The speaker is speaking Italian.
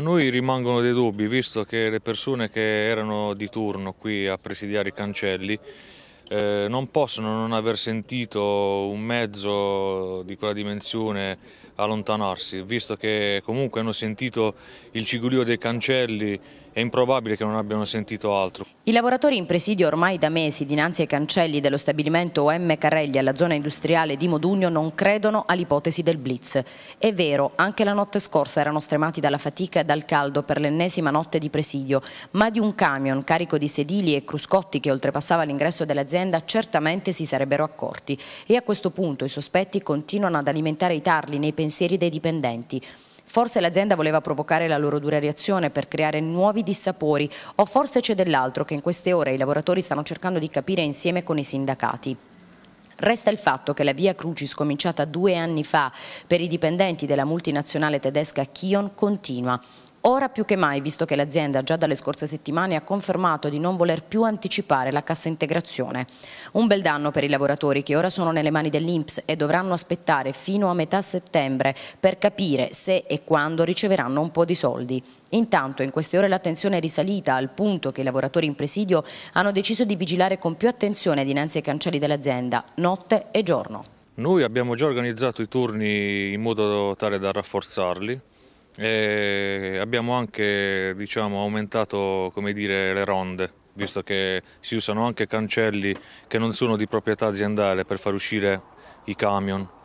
A noi rimangono dei dubbi, visto che le persone che erano di turno qui a presidiare i cancelli eh, non possono non aver sentito un mezzo di quella dimensione allontanarsi, visto che comunque hanno sentito il cigolio dei cancelli, è improbabile che non abbiano sentito altro. I lavoratori in presidio ormai da mesi dinanzi ai cancelli dello stabilimento OM Carelli alla zona industriale di Modugno non credono all'ipotesi del blitz. È vero, anche la notte scorsa erano stremati dalla fatica e dal caldo per l'ennesima notte di presidio, ma di un camion carico di sedili e cruscotti che oltrepassava l'ingresso dell'azienda vicenda certamente si sarebbero accorti e a questo punto i sospetti continuano ad alimentare i tarli nei pensieri dei dipendenti. Forse l'azienda voleva provocare la loro dura reazione per creare nuovi dissapori o forse c'è dell'altro che in queste ore i lavoratori stanno cercando di capire insieme con i sindacati. Resta il fatto che la via Crucis cominciata due anni fa per i dipendenti della multinazionale tedesca Kion continua Ora più che mai, visto che l'azienda già dalle scorse settimane ha confermato di non voler più anticipare la cassa integrazione. Un bel danno per i lavoratori che ora sono nelle mani dell'Inps e dovranno aspettare fino a metà settembre per capire se e quando riceveranno un po' di soldi. Intanto in queste ore l'attenzione è risalita al punto che i lavoratori in presidio hanno deciso di vigilare con più attenzione dinanzi ai cancelli dell'azienda, notte e giorno. Noi abbiamo già organizzato i turni in modo tale da rafforzarli e abbiamo anche diciamo, aumentato dire, le ronde, visto che si usano anche cancelli che non sono di proprietà aziendale per far uscire i camion.